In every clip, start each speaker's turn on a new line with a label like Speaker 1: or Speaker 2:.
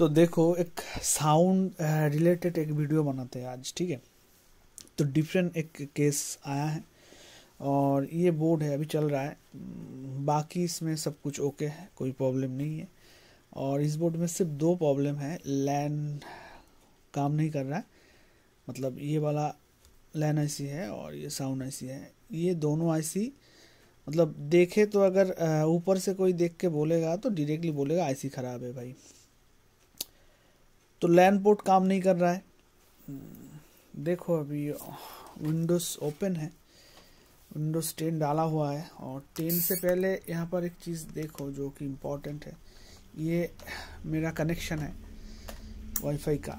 Speaker 1: तो देखो एक साउंड रिलेटेड uh, एक वीडियो बनाते हैं आज ठीक है तो डिफरेंट एक केस आया है और ये बोर्ड है अभी चल रहा है hmm, बाकी इसमें सब कुछ ओके है कोई प्रॉब्लम नहीं है और इस बोर्ड में सिर्फ दो प्रॉब्लम है लैन काम नहीं कर रहा है मतलब ये वाला लैन आईसी है और ये साउंड आईसी है ये दोनों आईसी मतलब देखे तो अगर uh, ऊपर से कोई देख के बोलेगा तो डायरेक्टली बोलेगा आईसी ख़राब है भाई तो लैन पोर्ट काम नहीं कर रहा है हम्म, देखो अभी विंडोज़ ओपन है विंडोज़ टेन डाला हुआ है और टेन से पहले यहाँ पर एक चीज़ देखो जो कि इम्पोर्टेंट है ये मेरा कनेक्शन है वाईफाई का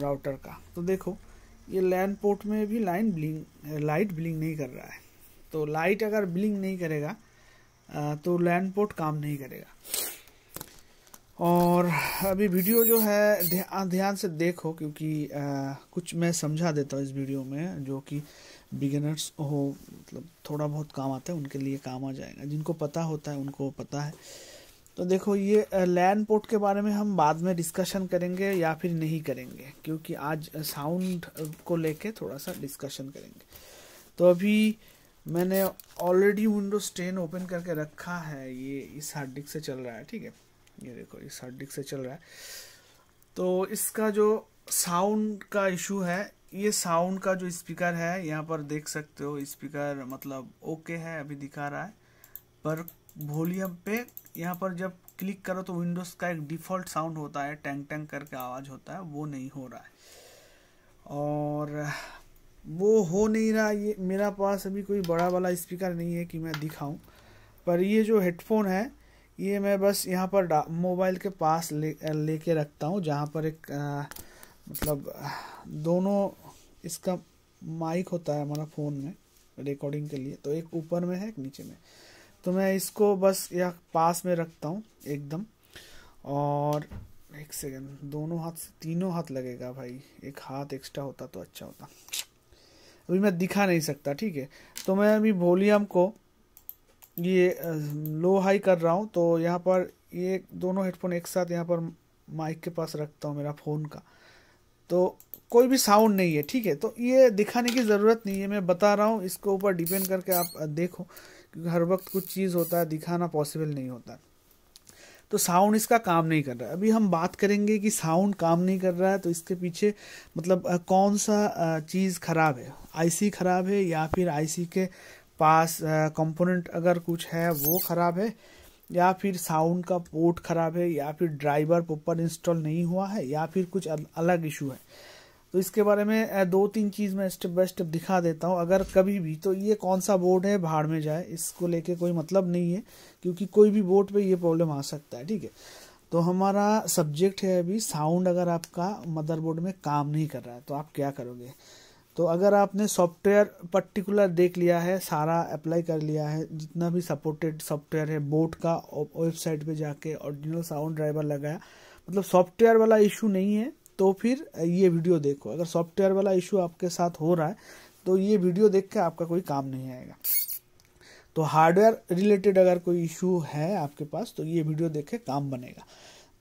Speaker 1: राउटर का तो देखो ये लैन पोर्ट में भी लाइन ब्लिंग लाइट ब्लिंग नहीं कर रहा है तो लाइट अगर ब्लिंग नहीं करेगा तो लैन पोर्ट काम नहीं करेगा और अभी वीडियो जो है ध्यान ध्यान से देखो क्योंकि आ, कुछ मैं समझा देता हूँ इस वीडियो में जो कि बिगिनर्स हो मतलब थोड़ा बहुत काम आता है उनके लिए काम आ जाएगा जिनको पता होता है उनको पता है तो देखो ये लैंड पोर्ट के बारे में हम बाद में डिस्कशन करेंगे या फिर नहीं करेंगे क्योंकि आज साउंड को लेके थोड़ा सा डिस्कशन करेंगे तो अभी मैंने ऑलरेडी विंडोज़ टेन ओपन करके रखा है ये इस हार्ड डिस्क से चल रहा है ठीक है ये देखो ये हार्ड डिस्क से चल रहा है तो इसका जो साउंड का इशू है ये साउंड का जो स्पीकर है यहाँ पर देख सकते हो स्पीकर मतलब ओके है अभी दिखा रहा है पर वॉल्यूम पे यहाँ पर जब क्लिक करो तो विंडोज़ का एक डिफ़ॉल्ट साउंड होता है टैंग टैंग करके आवाज़ होता है वो नहीं हो रहा है और वो हो नहीं रहा ये मेरा पास अभी कोई बड़ा वाला स्पीकर नहीं है कि मैं दिखाऊं पर ये जो हेडफोन है ये मैं बस यहाँ पर मोबाइल के पास ले लेके रखता हूँ जहाँ पर एक आ, मतलब दोनों इसका माइक होता है हमारा फ़ोन में रिकॉर्डिंग के लिए तो एक ऊपर में है एक नीचे में तो मैं इसको बस यह पास में रखता हूँ एकदम और एक सेकेंड दोनों हाथ से तीनों हाथ लगेगा भाई एक हाथ एक्स्ट्रा होता तो अच्छा होता अभी मैं दिखा नहीं सकता ठीक है तो मैं अभी वॉल्यूम को ये लो हाई कर रहा हूँ तो यहाँ पर ये दोनों हेडफोन एक साथ यहाँ पर माइक के पास रखता हूँ मेरा फ़ोन का तो कोई भी साउंड नहीं है ठीक है तो ये दिखाने की ज़रूरत नहीं है मैं बता रहा हूँ इसके ऊपर डिपेंड करके आप देखो क्योंकि हर वक्त कुछ चीज़ होता है दिखाना पॉसिबल नहीं होता तो साउंड इसका काम नहीं कर रहा है अभी हम बात करेंगे कि साउंड काम नहीं कर रहा है तो इसके पीछे मतलब कौन सा चीज़ ख़राब है आईसी ख़राब है या फिर आईसी के पास कंपोनेंट अगर कुछ है वो ख़राब है या फिर साउंड का पोर्ट ख़राब है या फिर ड्राइवर प्रॉपर इंस्टॉल नहीं हुआ है या फिर कुछ अलग इशू है तो इसके बारे में दो तीन चीज़ मैं स्टेप बाय स्टेप दिखा देता हूँ अगर कभी भी तो ये कौन सा बोर्ड है भाड़ में जाए इसको लेके कोई मतलब नहीं है क्योंकि कोई भी बोर्ड पे ये प्रॉब्लम आ सकता है ठीक है तो हमारा सब्जेक्ट है अभी साउंड अगर आपका मदरबोर्ड में काम नहीं कर रहा है तो आप क्या करोगे तो अगर आपने सॉफ्टवेयर पर्टिकुलर देख लिया है सारा अप्लाई कर लिया है जितना भी सपोर्टेड सॉफ्टवेयर है बोट का वेबसाइट पे जाके ओरिजिनल साउंड ड्राइवर लगाया मतलब सॉफ्टवेयर वाला इशू नहीं है तो फिर ये वीडियो देखो अगर सॉफ्टवेयर वाला इशू आपके साथ हो रहा है तो ये वीडियो देख के आपका कोई काम नहीं आएगा तो हार्डवेयर रिलेटेड अगर कोई इशू है आपके पास तो ये वीडियो देख के काम बनेगा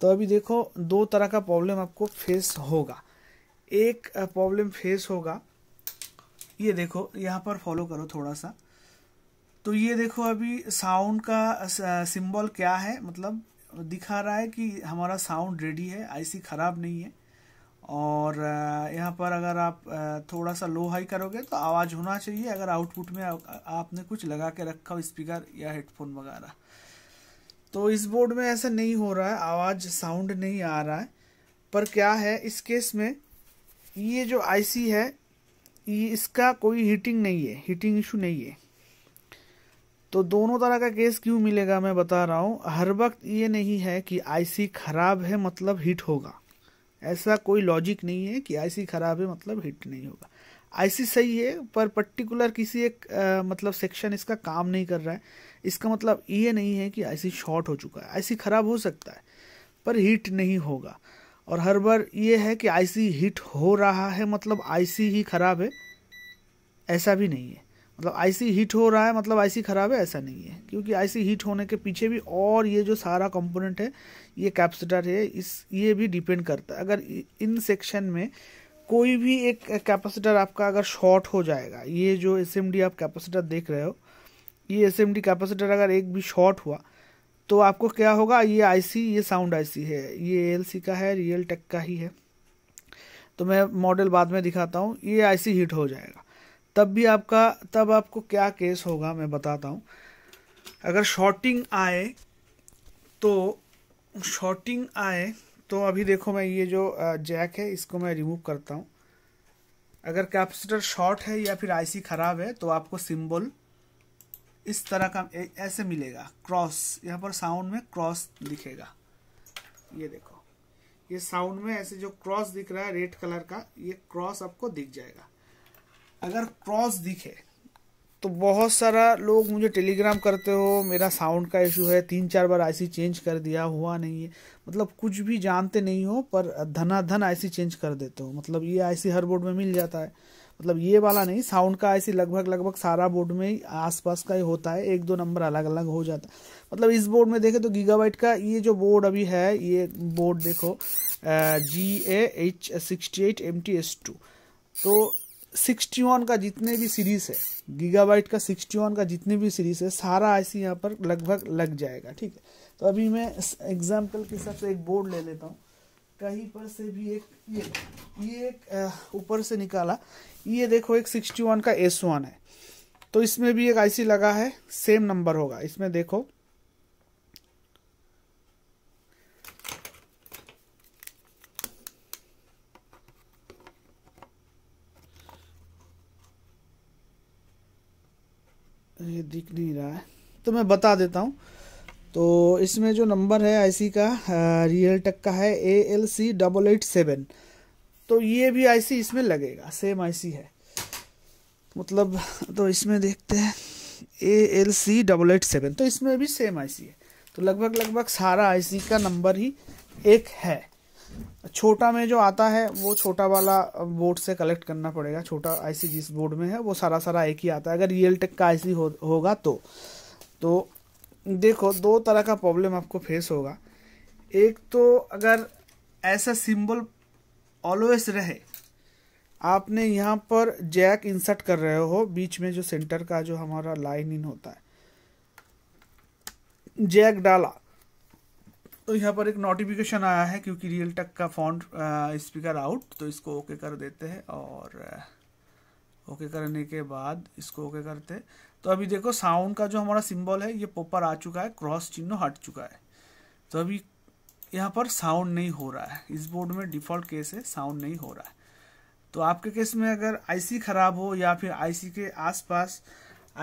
Speaker 1: तो अभी देखो दो तरह का प्रॉब्लम आपको फेस होगा एक प्रॉब्लम फेस होगा ये देखो यहाँ पर फॉलो करो थोड़ा सा तो ये देखो अभी साउंड का सिंबल क्या है मतलब दिखा रहा है कि हमारा साउंड रेडी है आईसी ख़राब नहीं है और यहाँ पर अगर आप थोड़ा सा लो हाई करोगे तो आवाज़ होना चाहिए अगर आउटपुट में आपने कुछ लगा के रखा हो स्पीकर या हेडफोन वगैरह तो इस बोर्ड में ऐसा नहीं हो रहा है आवाज़ साउंड नहीं आ रहा है पर क्या है इस केस में ये जो आईसी है इसका कोई हीटिंग नहीं है हीटिंग इशू नहीं है तो दोनों तरह का केस क्यों मिलेगा मैं बता रहा हूँ हर वक्त ये नहीं है कि आईसी खराब है मतलब हीट होगा ऐसा कोई लॉजिक नहीं है कि आईसी खराब है मतलब हीट नहीं होगा आईसी सही है पर पर्टिकुलर किसी एक आ, मतलब सेक्शन इसका काम नहीं कर रहा है इसका मतलब ये नहीं है कि आईसी शॉर्ट हो चुका है आईसी खराब हो सकता है पर हीट नहीं होगा और हर बार ये है कि आईसी हिट हो रहा है मतलब आईसी ही खराब है ऐसा भी नहीं है मतलब आईसी हिट हो रहा है मतलब आईसी खराब है ऐसा नहीं है क्योंकि आईसी हिट होने के पीछे भी और ये जो सारा कंपोनेंट है ये कैपेसिटर है इस ये भी डिपेंड करता है अगर इन सेक्शन में कोई भी एक कैपेसिटर आपका अगर शॉर्ट हो जाएगा ये जो एस आप कैपेसिटर देख रहे हो ये एस कैपेसिटर अगर एक भी शॉर्ट हुआ तो आपको क्या होगा ये आईसी ये साउंड आईसी है ये एएलसी का है रियल टेक का ही है तो मैं मॉडल बाद में दिखाता हूँ ये आईसी हीट हो जाएगा तब भी आपका तब आपको क्या केस होगा मैं बताता हूँ अगर शॉर्टिंग आए तो शॉर्टिंग आए तो अभी देखो मैं ये जो जैक है इसको मैं रिमूव करता हूँ अगर कैपेसिटर शॉर्ट है या फिर आईसी ख़राब है तो आपको सिंबल इस तरह का ऐसे मिलेगा क्रॉस यहाँ पर साउंड में क्रॉस दिखेगा ये देखो ये साउंड में ऐसे जो क्रॉस दिख रहा है रेड कलर का ये क्रॉस आपको दिख जाएगा अगर क्रॉस दिखे तो बहुत सारा लोग मुझे टेलीग्राम करते हो मेरा साउंड का इशू है तीन चार बार आईसी चेंज कर दिया हुआ नहीं है मतलब कुछ भी जानते नहीं हो पर धनाधन आईसी चेंज कर देते हो मतलब ये आईसी हर बोर्ड में मिल जाता है मतलब ये वाला नहीं साउंड का ऐसी लगभग लगभग सारा बोर्ड में आसपास का ही होता है एक दो नंबर अलग अलग हो जाता है मतलब इस बोर्ड में देखें तो गीगाबाइट का ये जो बोर्ड अभी है ये बोर्ड देखो G A H sixty eight M T S two तो सिक्सटी वन का जितने भी सीरीज़ है गीगाबाइट का सिक्सटी वन का जितने भी सीरीज़ है सारा ऐसी यहाँ पर लगभग लग जाएगा ठीक है तो अभी मैं एग्जाम्पल के हिसाब से एक बोर्ड ले लेता हूँ कहीं पर से भी एक ये ये एक ऊपर से निकाला ये देखो एक सिक्सटी वन का एस वन है तो इसमें भी एक आईसी लगा है सेम नंबर होगा इसमें देखो ये दिख नहीं रहा है तो मैं बता देता हूं तो इसमें जो नंबर है आईसी का रियल टक का है A L C double eight seven तो ये भी आईसी इसमें लगेगा सेम आईसी है मतलब तो इसमें देखते हैं A L C double eight seven तो इसमें भी सेम आईसी है तो लगभग लगभग सारा आईसी का नंबर ही एक है छोटा में जो आता है वो छोटा वाला बोर्ड से कलेक्ट करना पड़ेगा छोटा आईसी जिस बोर्ड में है वो सारा सारा एक ही आता है अगर रियल टेक का आईसी हो, होगा तो तो देखो दो तरह का प्रॉब्लम आपको फेस होगा एक तो अगर ऐसा सिंबल ऑलवेज रहे आपने यहाँ पर जैक इंसर्ट कर रहे हो बीच में जो सेंटर का जो हमारा लाइन इन होता है जैक डाला तो यहाँ पर एक नोटिफिकेशन आया है क्योंकि रियल टक का फोन स्पीकर आउट तो इसको ओके कर देते हैं और ओके uh, करने के बाद इसको ओके करते हैं तो अभी देखो साउंड का जो हमारा सिंबल है ये पोपर आ चुका है क्रॉस चिन्ह हट चुका है तो अभी यहाँ पर साउंड नहीं हो रहा है इस बोर्ड में डिफ़ॉल्ट केस है साउंड नहीं हो रहा है तो आपके केस में अगर आईसी ख़राब हो या फिर आईसी के आसपास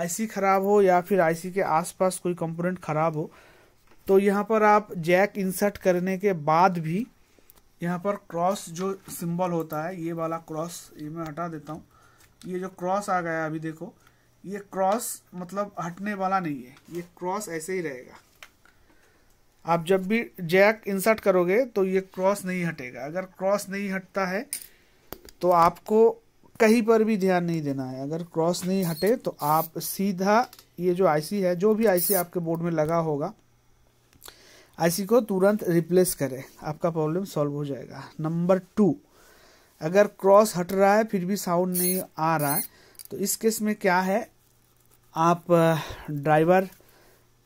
Speaker 1: आईसी ख़राब हो या फिर आईसी के आसपास कोई कंपोनेंट ख़राब हो तो यहाँ पर आप जैक इंसर्ट करने के बाद भी यहाँ पर क्रॉस जो सिंबल होता है ये वाला क्रॉस ये मैं हटा देता हूँ ये जो क्रॉस आ गया अभी देखो ये क्रॉस मतलब हटने वाला नहीं है ये क्रॉस ऐसे ही रहेगा आप जब भी जैक इंसर्ट करोगे तो ये क्रॉस नहीं हटेगा अगर क्रॉस नहीं हटता है तो आपको कहीं पर भी ध्यान नहीं देना है अगर क्रॉस नहीं हटे तो आप सीधा ये जो आईसी है जो भी आईसी आपके बोर्ड में लगा होगा आईसी को तुरंत रिप्लेस करें आपका प्रॉब्लम सॉल्व हो जाएगा नंबर टू अगर क्रॉस हट रहा है फिर भी साउंड नहीं आ रहा है तो इस केस में क्या है आप ड्राइवर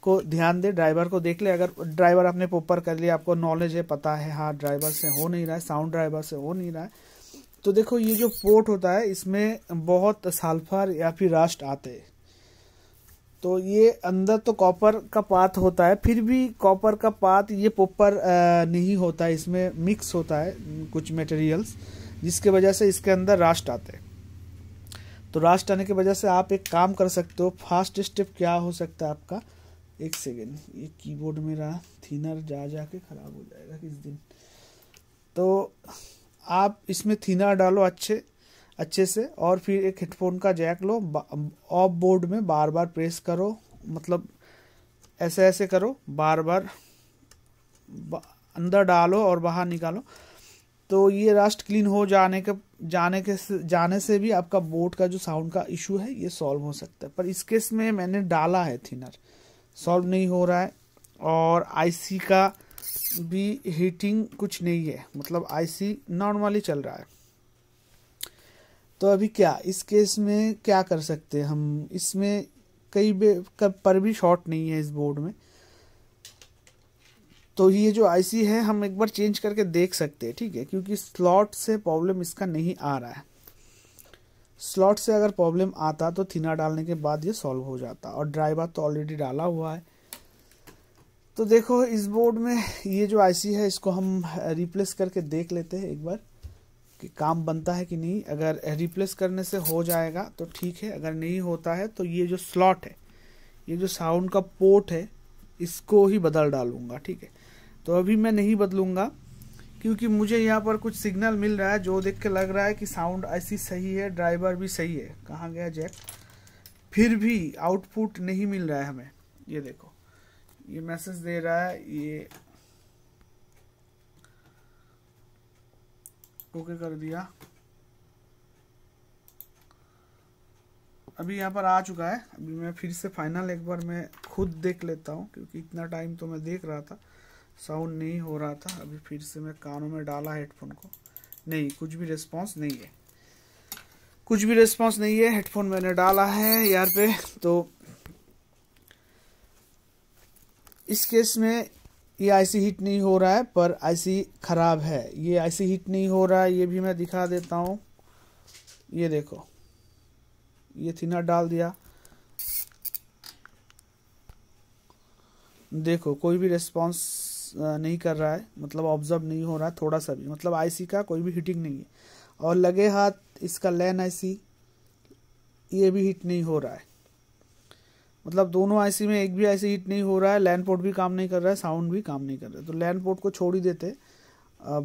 Speaker 1: को ध्यान दें ड्राइवर को देख ले अगर ड्राइवर आपने पोपर कर लिया आपको नॉलेज है पता है हाँ ड्राइवर से हो नहीं रहा है साउंड ड्राइवर से हो नहीं रहा है तो देखो ये जो पोर्ट होता है इसमें बहुत सल्फर या फिर राष्ट आते हैं तो ये अंदर तो कॉपर का पात होता है फिर भी कॉपर का पात ये पोपर नहीं होता है इसमें मिक्स होता है कुछ मटेरियल्स जिसके वजह से इसके अंदर राष्ट आते हैं तो राष्ट्र आने की वजह से आप एक काम कर सकते हो फास्ट स्टेप क्या हो सकता है आपका एक सेकेंड ये कीबोर्ड मेरा थीनर जा जा के ख़राब हो जाएगा किस दिन तो आप इसमें थीनर डालो अच्छे अच्छे से और फिर एक हेडफोन का जैक लो ऑफ बोर्ड में बार बार प्रेस करो मतलब ऐसे ऐसे करो बार बार अंदर डालो और बाहर निकालो तो ये रास्ट क्लीन हो जाने के जाने के जाने से भी आपका बोट का जो साउंड का इशू है ये सॉल्व हो सकता है पर इस केस में मैंने डाला है थिनर सॉल्व नहीं हो रहा है और आईसी का भी हीटिंग कुछ नहीं है मतलब आईसी नॉर्मली चल रहा है तो अभी क्या इस केस में क्या कर सकते हैं हम इसमें कई बे पर भी शॉर्ट नहीं है इस बोर्ड में तो ये जो आईसी है हम एक बार चेंज करके देख सकते हैं ठीक है क्योंकि स्लॉट से प्रॉब्लम इसका नहीं आ रहा है स्लॉट से अगर प्रॉब्लम आता तो थीना डालने के बाद ये सॉल्व हो जाता और ड्राइवर तो ऑलरेडी डाला हुआ है तो देखो इस बोर्ड में ये जो आईसी है इसको हम रिप्लेस करके देख लेते हैं एक बार कि काम बनता है कि नहीं अगर रिप्लेस करने से हो जाएगा तो ठीक है अगर नहीं होता है तो ये जो स्लॉट है ये जो साउंड का पोर्ट है इसको ही बदल डालूंगा ठीक है तो अभी मैं नहीं बदलूंगा क्योंकि मुझे यहाँ पर कुछ सिग्नल मिल रहा है जो देख के लग रहा है कि साउंड ऐसी सही है ड्राइवर भी सही है कहाँ गया जैक फिर भी आउटपुट नहीं मिल रहा है हमें ये देखो ये मैसेज दे रहा है ये ओके कर दिया अभी यहाँ पर आ चुका है अभी मैं फिर से फाइनल एक बार मैं खुद देख लेता हूँ क्योंकि इतना टाइम तो मैं देख रहा था साउंड नहीं हो रहा था अभी फिर से मैं कानों में डाला हेडफोन को नहीं कुछ भी रिस्पॉन्स नहीं है कुछ भी रिस्पॉन्स नहीं है हेडफोन मैंने डाला है यार पे तो इस केस में ये आईसी हिट नहीं हो रहा है पर आईसी खराब है ये आईसी हिट नहीं हो रहा है ये भी मैं दिखा देता हूँ ये देखो ये थीना डाल दिया देखो कोई भी रिस्पॉन्स नहीं कर रहा है मतलब ऑब्जर्व नहीं हो रहा थोड़ा सा भी मतलब आईसी का कोई भी हिटिंग नहीं है और लगे हाथ इसका लैन आईसी ये भी हीट नहीं हो रहा है मतलब दोनों आईसी में एक भी आईसी हीट नहीं हो रहा है लैंड पोर्ट भी काम नहीं कर रहा है साउंड भी काम नहीं कर रहा है तो लैंड पोर्ट को छोड़ ही देते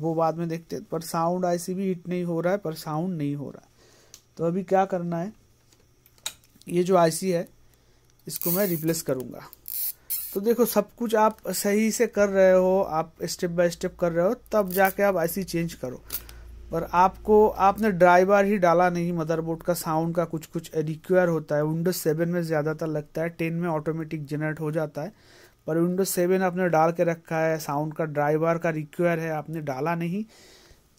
Speaker 1: वो बाद में देखते पर साउंड आईसी भी हिट नहीं हो रहा है पर साउंड नहीं हो रहा है तो अभी क्या करना है ये जो आईसी है इसको मैं रिप्लेस करूँगा तो देखो सब कुछ आप सही से कर रहे हो आप स्टेप बाय स्टेप कर रहे हो तब जाके आप ऐसी चेंज करो पर आपको आपने ड्राइवर ही डाला नहीं मदरबोर्ड का साउंड का कुछ कुछ रिक्वायर होता है विंडोज सेवन में ज़्यादातर लगता है टेन में ऑटोमेटिक जनरेट हो जाता है पर विंडोज सेवन आपने डाल के रखा है साउंड का ड्राइवर का रिक्वायर है आपने डाला नहीं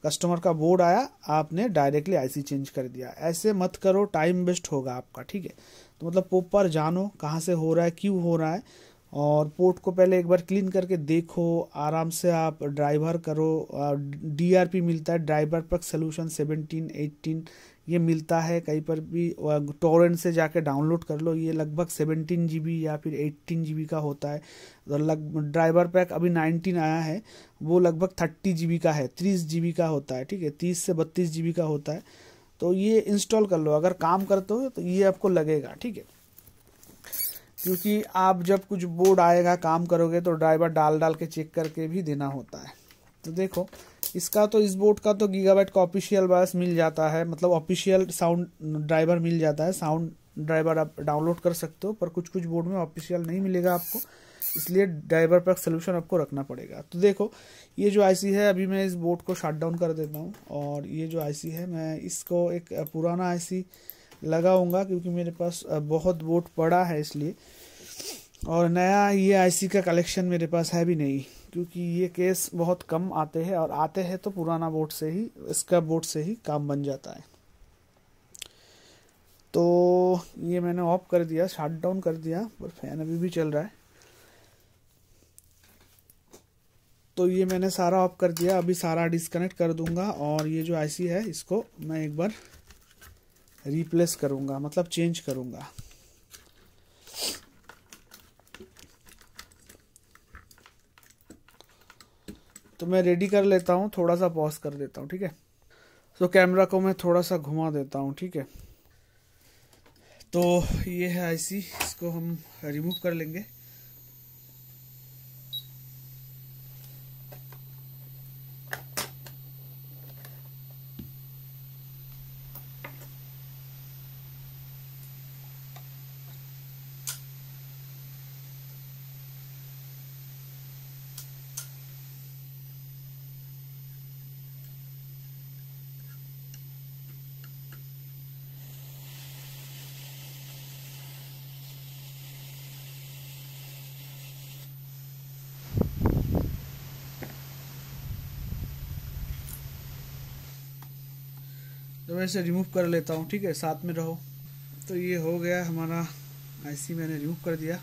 Speaker 1: कस्टमर का बोर्ड आया आपने डायरेक्टली आईसी चेंज कर दिया ऐसे मत करो टाइम वेस्ट होगा आपका ठीक है तो मतलब पोपर जानो कहाँ से हो रहा है क्यों हो रहा है और पोर्ट को पहले एक बार क्लीन करके देखो आराम से आप ड्राइवर करो डीआरपी मिलता है ड्राइवर पर सोल्यूशन सेवनटीन एट्टीन ये मिलता है कहीं पर भी टोरेंट से जाके डाउनलोड कर लो ये लगभग सेवनटीन जी या फिर एट्टीन जी का होता है और लग ड्राइवर पैक अभी नाइनटीन आया है वो लगभग थर्टी जी का है तीस जी का होता है ठीक है तीस से बत्तीस जी का होता है तो ये इंस्टॉल कर लो अगर काम करते हो तो ये आपको लगेगा ठीक है क्योंकि आप जब कुछ बोर्ड आएगा काम करोगे तो ड्राइवर डाल डाल के चेक करके भी देना होता है तो देखो इसका तो इस बोर्ड का तो गीगाबाइट का ऑफिशियल बस मिल जाता है मतलब ऑफिशियल साउंड ड्राइवर मिल जाता है साउंड ड्राइवर आप डाउनलोड कर सकते हो पर कुछ कुछ बोर्ड में ऑफिशियल नहीं मिलेगा आपको इसलिए ड्राइवर पर सोल्यूशन आपको रखना पड़ेगा तो देखो ये जो आईसी है अभी मैं इस बोर्ड को शट डाउन कर देता हूँ और ये जो आईसी है मैं इसको एक पुराना आईसी लगाऊंगा क्योंकि मेरे पास बहुत बोर्ड पड़ा है इसलिए और नया ये आईसी का कलेक्शन मेरे पास है भी नहीं क्योंकि ये केस बहुत कम आते हैं और आते हैं तो पुराना बोर्ड से ही इसका बोर्ड से ही काम बन जाता है तो ये मैंने ऑफ कर दिया शट डाउन कर दिया पर फैन अभी भी चल रहा है तो ये मैंने सारा ऑफ कर दिया अभी सारा डिस्कनेक्ट कर दूंगा और ये जो आईसी है इसको मैं एक बार रिप्लेस करूंगा मतलब चेंज करूंगा तो मैं रेडी कर लेता हूँ थोड़ा सा पॉज कर देता हूँ ठीक है तो कैमरा को मैं थोड़ा सा घुमा देता हूँ ठीक है तो ये है आईसी इसको हम रिमूव कर लेंगे मैं से रिमूव कर लेता हूँ ठीक है साथ में रहो तो ये हो गया हमारा आईसी मैंने रिमूव कर दिया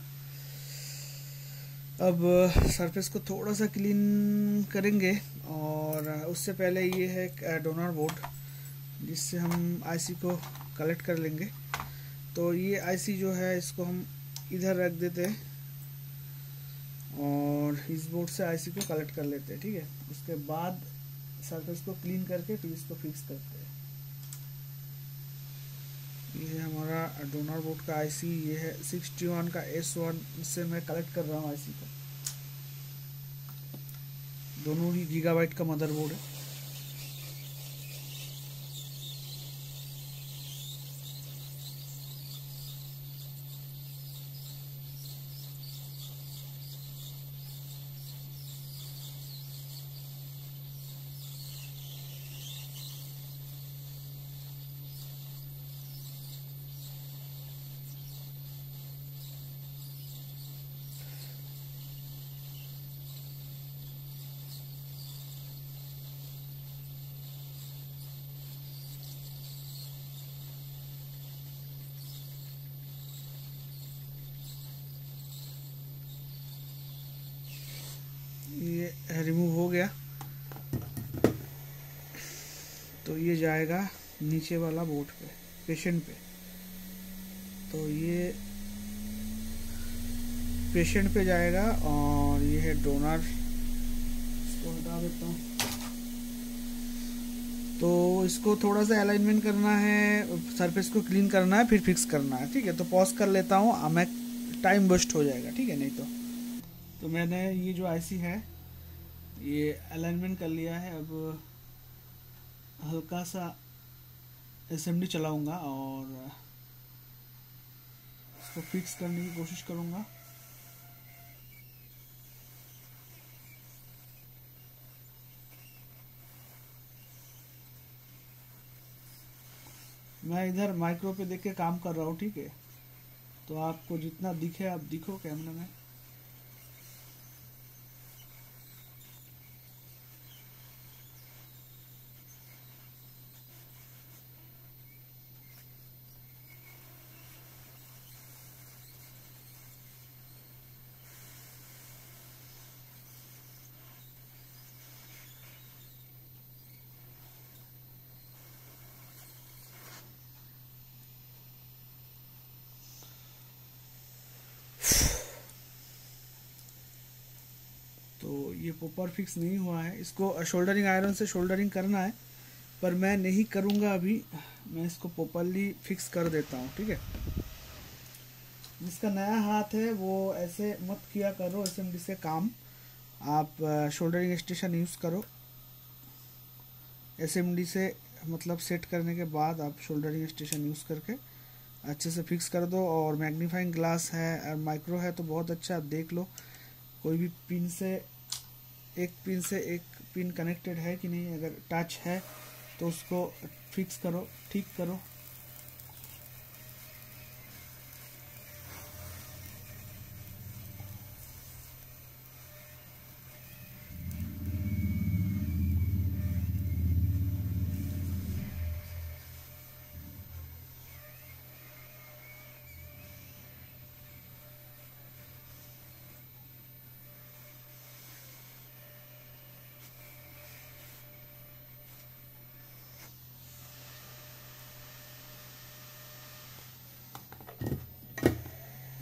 Speaker 1: अब सरफेस को थोड़ा सा क्लीन करेंगे और उससे पहले ये है डोनर बोर्ड जिससे हम आईसी को कलेक्ट कर लेंगे तो ये आईसी जो है इसको हम इधर रख देते हैं और इस बोर्ड से आईसी को कलेक्ट कर लेते हैं ठीक है उसके बाद सरफेस को क्लीन करके फिर को फिक्स करते हैं ये हमारा डोनर बोर्ड का आईसी ये है सिक्सटी वन का एस वन इससे मैं कलेक्ट कर रहा हूँ आईसी को दोनों ही गीगाबाइट का मदरबोर्ड है जाएगा नीचे वाला बोट पे पेशेंट पे तो ये पेशेंट पे जाएगा और ये है डोनर इसको हटा देता हूँ तो इसको थोड़ा सा अलाइनमेंट करना है सरफेस को क्लीन करना है फिर फिक्स करना है ठीक है तो पॉज कर लेता हूँ हमें टाइम वेस्ट हो जाएगा ठीक है नहीं तो तो मैंने ये जो आईसी है ये अलाइनमेंट कर लिया है अब हल्का सा एस चलाऊँगा और इसको फिक्स करने की कोशिश करूँगा मैं इधर माइक्रो पे देख के काम कर रहा हूँ ठीक है तो आपको जितना दिखे आप दिखो कैमरे में तो ये पोपर फिक्स नहीं हुआ है इसको शोल्डरिंग आयरन से शोल्डरिंग करना है पर मैं नहीं करूँगा अभी मैं इसको प्रॉपरली फिक्स कर देता हूँ ठीक है जिसका नया हाथ है वो ऐसे मत किया करो एस एम से काम आप शोल्डरिंग स्टेशन यूज़ करो एस से मतलब सेट करने के बाद आप शोल्डरिंग स्टेशन यूज़ करके अच्छे से फिक्स कर दो और मैग्नीफाइंग ग्लास है और माइक्रो है तो बहुत अच्छा आप देख लो कोई भी पिन से एक पिन से एक पिन कनेक्टेड है कि नहीं अगर टच है तो उसको फिक्स करो ठीक करो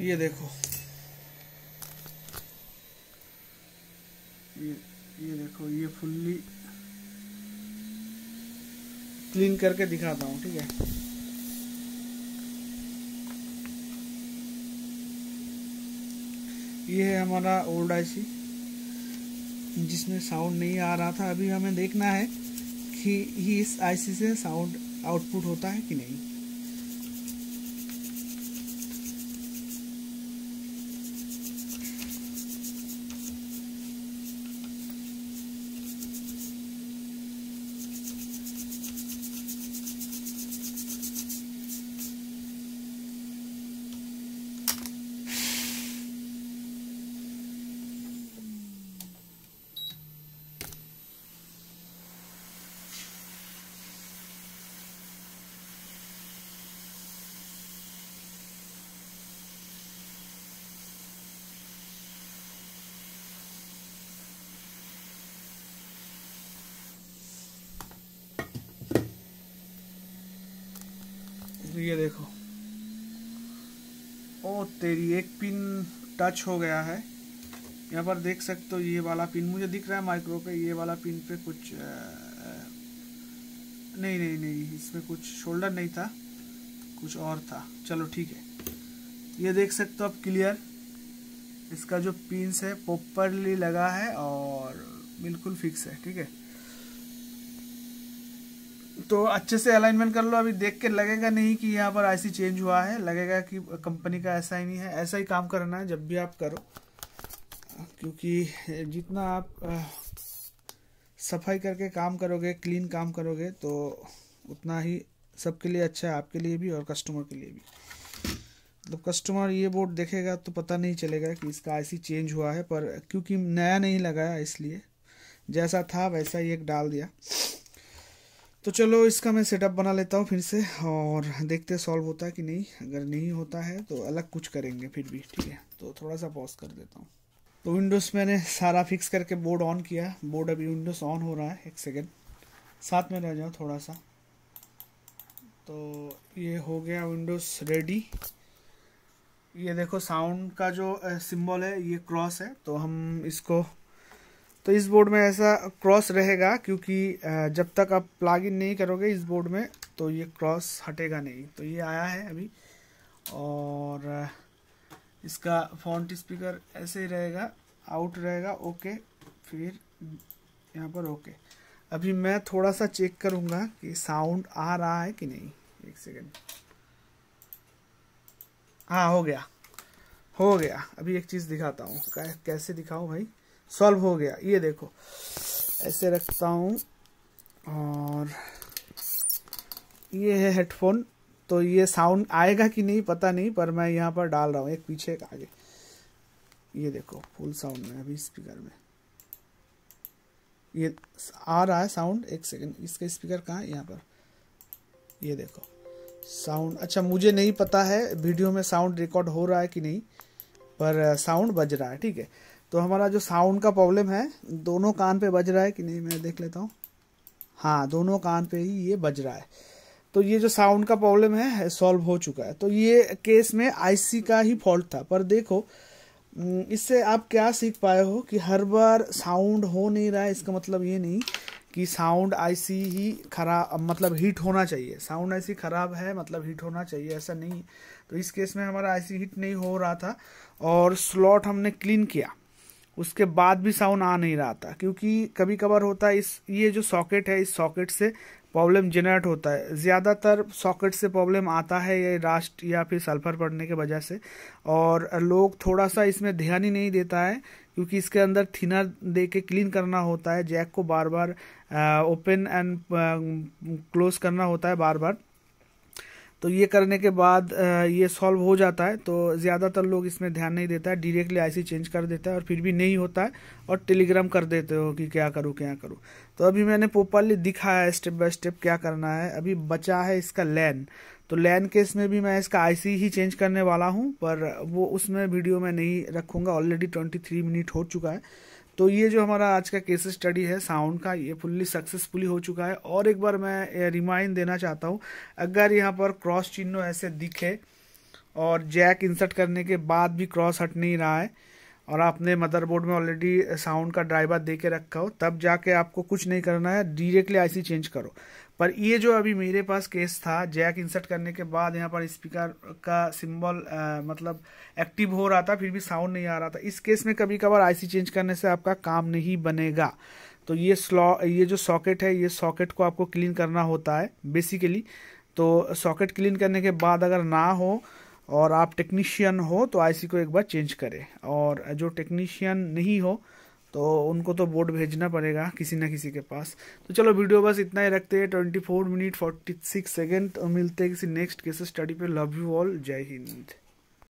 Speaker 1: ये देखो ये ये देखो ये फुल्ली क्लीन करके दिखाता हूँ ठीक है ये है हमारा ओल्ड आईसी जिसमें साउंड नहीं आ रहा था अभी हमें देखना है कि इस आईसी से साउंड आउटपुट होता है कि नहीं ये देखो ओ तेरी एक पिन टच हो गया है यहाँ पर देख सकते हो ये वाला पिन मुझे दिख रहा है माइक्रो पे ये वाला पिन पे कुछ आ, नहीं नहीं नहीं इसमें कुछ शोल्डर नहीं था कुछ और था चलो ठीक है ये देख सकते हो आप क्लियर इसका जो पिन है प्रॉपरली लगा है और बिल्कुल फिक्स है ठीक है तो अच्छे से अलाइनमेंट कर लो अभी देख के लगेगा नहीं कि यहाँ पर आईसी चेंज हुआ है लगेगा कि कंपनी का ऐसा ही नहीं है ऐसा ही काम करना है जब भी आप करो क्योंकि जितना आप सफाई करके काम करोगे क्लीन काम करोगे तो उतना ही सबके लिए अच्छा है आपके लिए भी और कस्टमर के लिए भी मतलब कस्टमर ये बोर्ड देखेगा तो पता नहीं चलेगा कि इसका आईसी चेंज हुआ है पर क्योंकि नया नहीं लगाया इसलिए जैसा था वैसा ही एक डाल दिया तो चलो इसका मैं सेटअप बना लेता हूँ फिर से और देखते हैं सॉल्व होता है कि नहीं अगर नहीं होता है तो अलग कुछ करेंगे फिर भी ठीक है तो थोड़ा सा पॉज कर देता हूँ तो विंडोज़ मैंने सारा फिक्स करके बोर्ड ऑन किया बोर्ड अभी विंडोज़ ऑन हो रहा है एक सेकेंड साथ में रह जाओ थोड़ा सा तो ये हो गया विंडोज़ रेडी ये देखो साउंड का जो सिंबल है ये क्रॉस है तो हम इसको तो इस बोर्ड में ऐसा क्रॉस रहेगा क्योंकि जब तक आप प्लाग इन नहीं करोगे इस बोर्ड में तो ये क्रॉस हटेगा नहीं तो ये आया है अभी और इसका फॉन्ट स्पीकर ऐसे ही रहेगा आउट रहेगा ओके फिर यहाँ पर ओके अभी मैं थोड़ा सा चेक करूँगा कि साउंड आ रहा है कि नहीं एक सेकेंड हाँ हो गया हो गया अभी एक चीज़ दिखाता हूँ कैसे दिखाऊँ भाई सॉल्व हो गया ये देखो ऐसे रखता हूँ और ये है हेडफोन तो ये साउंड आएगा कि नहीं पता नहीं पर मैं यहाँ पर डाल रहा हूँ एक पीछे एक आगे ये देखो फुल साउंड में अभी स्पीकर में ये आ रहा है साउंड एक सेकेंड इसका स्पीकर कहाँ है यहाँ पर ये देखो साउंड अच्छा मुझे नहीं पता है वीडियो में साउंड रिकॉर्ड हो रहा है कि नहीं पर साउंड uh, बज रहा है ठीक है तो हमारा जो साउंड का प्रॉब्लम है दोनों कान पे बज रहा है कि नहीं मैं देख लेता हूँ हाँ दोनों कान पे ही ये बज रहा है तो ये जो साउंड का प्रॉब्लम है सॉल्व हो चुका है तो ये केस में आईसी का ही फॉल्ट था पर देखो इससे आप क्या सीख पाए हो कि हर बार साउंड हो नहीं रहा है इसका मतलब ये नहीं कि साउंड आईसी ही खराब मतलब हीट होना चाहिए साउंड आईसी खराब है मतलब हीट होना चाहिए ऐसा नहीं तो इस केस में हमारा आईसी हीट नहीं हो रहा था और स्लॉट हमने क्लीन किया उसके बाद भी साउंड आ नहीं रहा था क्योंकि कभी कभार होता है इस ये जो सॉकेट है इस सॉकेट से प्रॉब्लम जनरेट होता है ज़्यादातर सॉकेट से प्रॉब्लम आता है ये रास्ट या फिर सल्फर पड़ने के वजह से और लोग थोड़ा सा इसमें ध्यान ही नहीं देता है क्योंकि इसके अंदर थिनर दे के क्लीन करना होता है जैक को बार बार ओपन एंड क्लोज करना होता है बार बार तो ये करने के बाद ये सॉल्व हो जाता है तो ज़्यादातर लोग इसमें ध्यान नहीं देता है डिरेक्टली आईसी चेंज कर देता है और फिर भी नहीं होता है और टेलीग्राम कर देते हो कि क्या करूँ क्या करूँ तो अभी मैंने प्रोपरली दिखाया है स्टेप बाय स्टेप क्या करना है अभी बचा है इसका लैन तो लैन केस में भी मैं इसका आई ही चेंज करने वाला हूँ पर वो उसमें वीडियो में नहीं रखूँगा ऑलरेडी ट्वेंटी थ्री मिनट हो चुका है तो ये जो हमारा आज का केस स्टडी है साउंड का ये फुल्ली सक्सेसफुली हो चुका है और एक बार मैं रिमाइंड देना चाहता हूँ अगर यहाँ पर क्रॉस चिन्ह ऐसे दिखे और जैक इंसर्ट करने के बाद भी क्रॉस हट नहीं रहा है और आपने मदरबोर्ड में ऑलरेडी साउंड का ड्राइवर दे के रखा हो तब जाके आपको कुछ नहीं करना है डायरेक्टली आईसी चेंज करो पर ये जो अभी मेरे पास केस था जैक इंसर्ट करने के बाद यहाँ पर स्पीकर का सिंबल मतलब एक्टिव हो रहा था फिर भी साउंड नहीं आ रहा था इस केस में कभी कभार आईसी चेंज करने से आपका काम नहीं बनेगा तो ये स्लॉ ये जो सॉकेट है ये सॉकेट को आपको क्लीन करना होता है बेसिकली तो सॉकेट क्लीन करने के बाद अगर ना हो और आप टेक्नीशियन हो तो आईसी को एक बार चेंज करें और जो टेक्नीशियन नहीं हो तो उनको तो बोर्ड भेजना पड़ेगा किसी ना किसी के पास तो चलो वीडियो बस इतना ही रखते हैं twenty four minute forty six second तो मिलते हैं किसी नेक्स्ट केस स्टडी पे लव यू ऑल जय हिंद